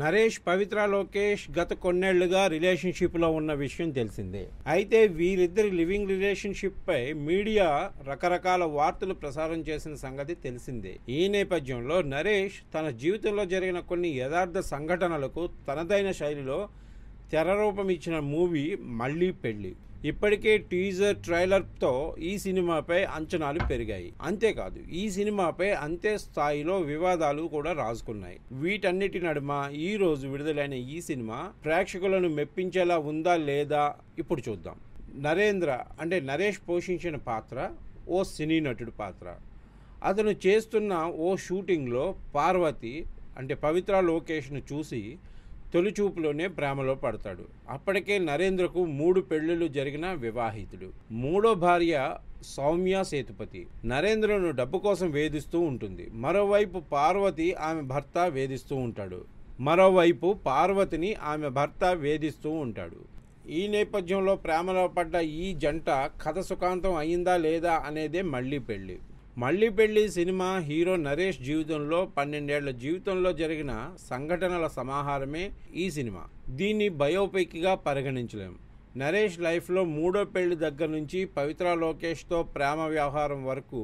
నరేష్ పవిత్ర లోకేష్ గత కొన్నేళ్లుగా రిలేషన్షిప్లో ఉన్న విషయం తెలిసిందే అయితే వీరిద్దరి లివింగ్ రిలేషన్షిప్పై మీడియా రకరకాల వార్తలు ప్రసారం చేసిన సంగతి తెలిసిందే ఈ నేపథ్యంలో నరేష్ తన జీవితంలో జరిగిన కొన్ని యథార్థ సంఘటనలకు తనదైన శైలిలో తెర రూపం ఇచ్చిన మూవీ మళ్ళీ పెళ్ళి ఇప్పటికే టీజర్ ట్రైలర్తో ఈ సినిమాపై అంచనాలు పెరిగాయి అంతేకాదు ఈ సినిమాపై అంతే స్థాయిలో వివాదాలు కూడా రాసుకున్నాయి వీటన్నిటి నడుమ ఈ రోజు విడుదలైన ఈ సినిమా ప్రేక్షకులను మెప్పించేలా ఉందా లేదా ఇప్పుడు చూద్దాం నరేంద్ర అంటే నరేష్ పోషించిన పాత్ర ఓ సినీ నటుడి పాత్ర అతను చేస్తున్న ఓ షూటింగ్లో పార్వతి అంటే పవిత్ర లోకేష్ను చూసి తొలిచూపులోనే ప్రేమలో పడతాడు అప్పటికే నరేంద్రకు మూడు పెళ్లిళ్ళు జరిగిన వివాహితుడు మూడో భార్య సౌమ్య సేతుపతి నరేంద్రను డబ్బు కోసం వేధిస్తూ ఉంటుంది మరోవైపు పార్వతి ఆమె భర్త వేధిస్తూ ఉంటాడు మరోవైపు పార్వతిని ఆమె భర్త వేధిస్తూ ఉంటాడు ఈ నేపథ్యంలో ప్రేమలో పడ్డ ఈ జంట కథ సుఖాంతం అయిందా లేదా అనేదే మళ్ళీ పెళ్ళి మళ్ళీ పెళ్ళి సినిమా హీరో నరేష్ జీవితంలో పన్నెండేళ్ల జీవితంలో జరిగిన సంఘటనల సమాహారమే ఈ సినిమా దీన్ని బయోపిక్గా పరిగణించలేము నరేష్ లైఫ్లో మూడో పెళ్లి దగ్గర నుంచి పవిత్ర లోకేష్తో ప్రేమ వ్యవహారం వరకు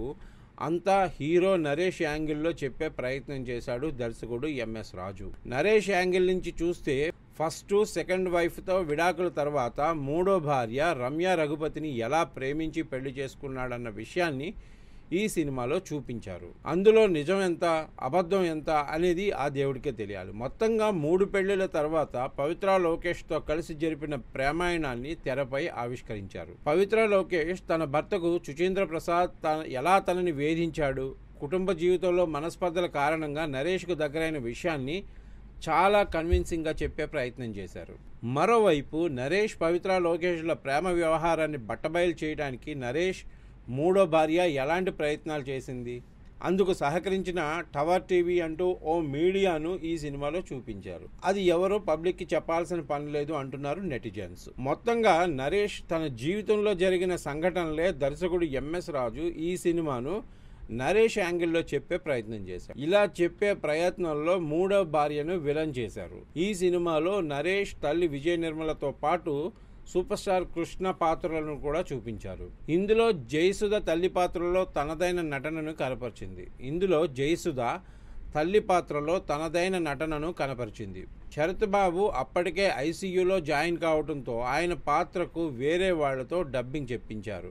అంతా హీరో నరేష్ యాంగిల్లో చెప్పే ప్రయత్నం చేశాడు దర్శకుడు ఎంఎస్ రాజు నరేష్ యాంగిల్ నుంచి చూస్తే ఫస్ట్ సెకండ్ వైఫ్తో విడాకుల తర్వాత మూడో భార్య రమ్య రఘుపతిని ఎలా ప్రేమించి పెళ్లి చేసుకున్నాడన్న విషయాన్ని ఈ సినిమాలో చూపించారు అందులో నిజం ఎంత అబద్ధం ఎంత అనేది ఆ దేవుడికే తెలియాలి మొత్తంగా మూడు పెళ్లిల తర్వాత పవిత్ర లోకేష్తో కలిసి జరిపిన ప్రేమాయణాన్ని తెరపై ఆవిష్కరించారు పవిత్ర లోకేష్ తన భర్తకు సుచీంద్ర ప్రసాద్ తన ఎలా తనని వేధించాడు కుటుంబ జీవితంలో మనస్పర్ధల కారణంగా నరేష్కు దగ్గరైన విషయాన్ని చాలా కన్విన్సింగ్గా చెప్పే ప్రయత్నం చేశారు మరోవైపు నరేష్ పవిత్ర లోకేష్ల ప్రేమ వ్యవహారాన్ని బట్టబయలు చేయడానికి నరేష్ మూడో భార్య ఎలాంటి ప్రయత్నాలు చేసింది అందుకు సహకరించిన టవర్ టీవీ అంటూ ఓ మీడియాను ఈ సినిమాలో చూపించారు అది ఎవరో పబ్లిక్కి చెప్పాల్సిన పని లేదు అంటున్నారు నెటిజన్స్ మొత్తంగా నరేష్ తన జీవితంలో జరిగిన సంఘటనలే దర్శకుడు ఎంఎస్ రాజు ఈ సినిమాను నరేష్ యాంగిల్లో చెప్పే ప్రయత్నం చేశారు ఇలా చెప్పే ప్రయత్నంలో మూడో భార్యను విలన్ చేశారు ఈ సినిమాలో నరేష్ తల్లి విజయ నిర్మలతో పాటు సూపర్ స్టార్ కృష్ణ పాత్రలను కూడా చూపించారు ఇందులో జయసుధ తల్లి పాత్రలో తనదైన నటనను కనపరిచింది ఇందులో జయసుధ తల్లి పాత్రలో తనదైన నటనను కనపరిచింది శరత్ బాబు అప్పటికే ఐసీయూలో జాయిన్ కావడంతో ఆయన పాత్రకు వేరే వాళ్లతో డబ్బింగ్ చెప్పించారు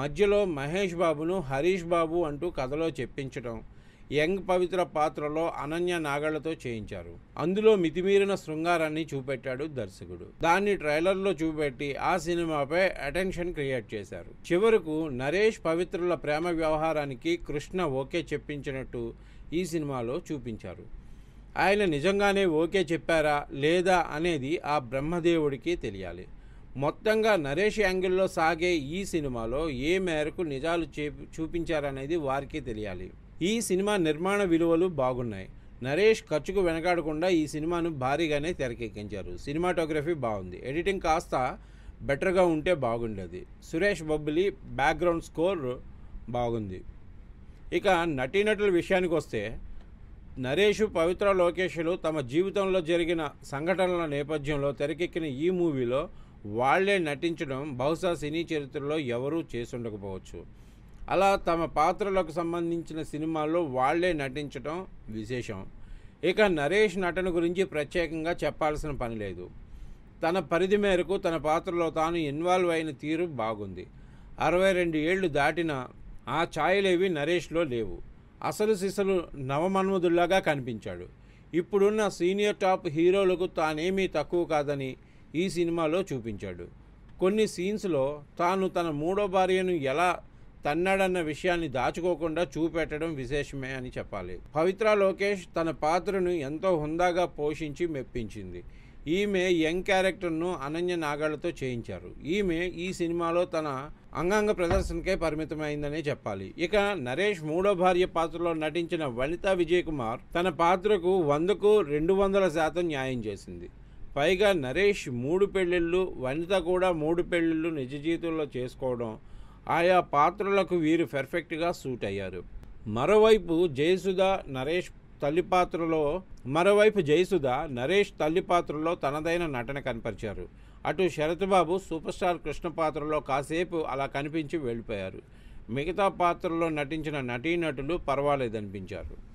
మధ్యలో మహేష్ బాబును హరీష్ బాబు అంటూ కథలో చెప్పించడం యంగ్ పవిత్ర పాత్రలో అనన్య నాగళ్లతో చేయించారు అందులో మితిమీరిన శృంగారాన్ని చూపెట్టాడు దర్శకుడు దాన్ని ట్రైలర్లో చూపెట్టి ఆ సినిమాపై అటెన్షన్ క్రియేట్ చేశారు చివరకు నరేష్ పవిత్రుల ప్రేమ వ్యవహారానికి కృష్ణ ఓకే చెప్పించినట్టు ఈ సినిమాలో చూపించారు ఆయన నిజంగానే ఓకే చెప్పారా లేదా అనేది ఆ బ్రహ్మదేవుడికి తెలియాలి మొత్తంగా నరేష్ యాంగిల్లో సాగే ఈ సినిమాలో ఏ మేరకు నిజాలు చూపించారనేది వారికి తెలియాలి ఈ సినిమా నిర్మాణ విలువలు బాగున్నాయి నరేష్ ఖర్చుకు వెనకాడకుండా ఈ సినిమాను భారీగానే తెరకెక్కించారు సినిమాటోగ్రఫీ బాగుంది ఎడిటింగ్ కాస్త బెటర్గా ఉంటే బాగుండేది సురేష్ బొబ్బిలి బ్యాక్గ్రౌండ్ స్కోర్ బాగుంది ఇక నటీనటుల విషయానికి వస్తే నరేష్ పవిత్ర లోకేష్లు తమ జీవితంలో జరిగిన సంఘటనల నేపథ్యంలో తెరకెక్కిన ఈ మూవీలో వాళ్లే నటించడం బహుశా సినీ చరిత్రలో ఎవరూ చేసుండకపోవచ్చు అలా తమ పాత్రలకు సంబంధించిన సినిమాల్లో వాళ్లే నటించడం విశేషం ఇక నరేష్ నటన గురించి ప్రత్యేకంగా చెప్పాల్సిన పని లేదు తన పరిధి మేరకు తన పాత్రలో తాను ఇన్వాల్వ్ అయిన తీరు బాగుంది అరవై రెండు ఏళ్లు దాటిన ఆ ఛాయలేవి నరేష్లో లేవు అసలు సిసలు నవమన్మధుల్లాగా కనిపించాడు ఇప్పుడున్న సీనియర్ టాప్ హీరోలకు తానేమీ తక్కువ కాదని ఈ సినిమాలో చూపించాడు కొన్ని సీన్స్లో తాను తన మూడో భార్యను ఎలా తన్నాడన్న విషయాన్ని దాచుకోకుండా చూపెట్టడం విశేషమే అని చెప్పాలి పవిత్ర లోకేష్ తన పాత్రను ఎంతో హుందాగా పోషించి మెప్పించింది ఈమె యంగ్ క్యారెక్టర్ను అనన్య నాగాళ్లతో చేయించారు ఈమె ఈ సినిమాలో తన అంగాంగ ప్రదర్శనకే పరిమితమైందనే చెప్పాలి ఇక నరేష్ మూడో భార్య పాత్రలో నటించిన వనిత విజయ్ కుమార్ తన పాత్రకు వందకు రెండు వందల శాతం న్యాయం చేసింది పైగా నరేష్ మూడు పెళ్ళిళ్ళు వనిత కూడా మూడు పెళ్ళిళ్ళు నిజ జీవితంలో చేసుకోవడం ఆయా పాత్రలకు వీరు పెర్ఫెక్ట్గా సూట్ అయ్యారు మరోవైపు జయసుధ నరేష్ తల్లి పాత్రలో మరోవైపు జయసుధ నరేష్ తల్లి పాత్రలో తనదైన నటన కనపరిచారు అటు శరత్బాబు సూపర్ స్టార్ కృష్ణ పాత్రలో కాసేపు అలా కనిపించి వెళ్ళిపోయారు మిగతా పాత్రలో నటించిన నటీనటులు పర్వాలేదనిపించారు